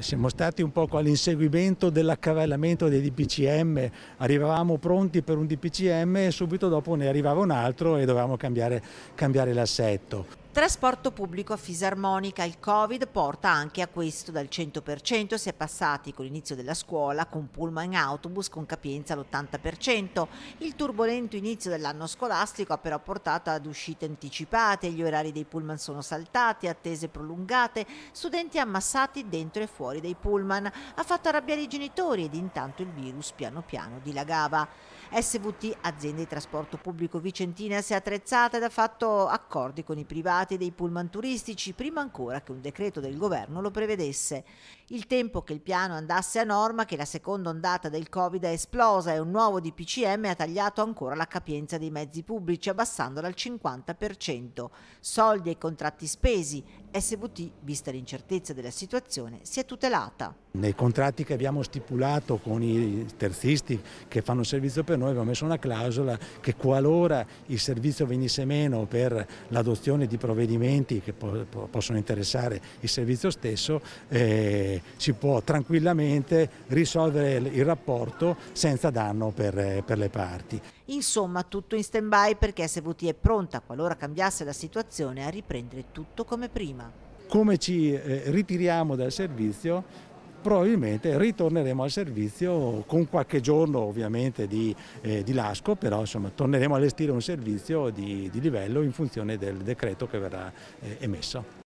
Siamo stati un po' all'inseguimento dell'accavallamento dei DPCM, arrivavamo pronti per un DPCM e subito dopo ne arrivava un altro e dovevamo cambiare, cambiare l'assetto trasporto pubblico a fisarmonica, il Covid porta anche a questo, dal 100% si è passati con l'inizio della scuola con pullman e autobus con capienza all'80%. Il turbolento inizio dell'anno scolastico ha però portato ad uscite anticipate, gli orari dei pullman sono saltati, attese prolungate, studenti ammassati dentro e fuori dei pullman. Ha fatto arrabbiare i genitori ed intanto il virus piano piano dilagava. SVT, azienda di trasporto pubblico vicentina, si è attrezzata ed ha fatto accordi con i privati dati dei pullman turistici prima ancora che un decreto del governo lo prevedesse. Il tempo che il piano andasse a norma, che la seconda ondata del Covid è esplosa e un nuovo DPCM ha tagliato ancora la capienza dei mezzi pubblici, abbassandola al 50%. Soldi e contratti spesi, SVT, vista l'incertezza della situazione, si è tutelata. Nei contratti che abbiamo stipulato con i terzisti che fanno servizio per noi abbiamo messo una clausola che qualora il servizio venisse meno per l'adozione di provvedimenti che po possono interessare il servizio stesso, eh, si può tranquillamente risolvere il rapporto senza danno per, per le parti. Insomma tutto in stand-by perché SVT è pronta, qualora cambiasse la situazione, a riprendere tutto come prima. Come ci eh, ritiriamo dal servizio? probabilmente ritorneremo al servizio con qualche giorno ovviamente di, eh, di lasco, però insomma, torneremo a allestire un servizio di, di, livello in funzione del decreto che verrà eh, emesso.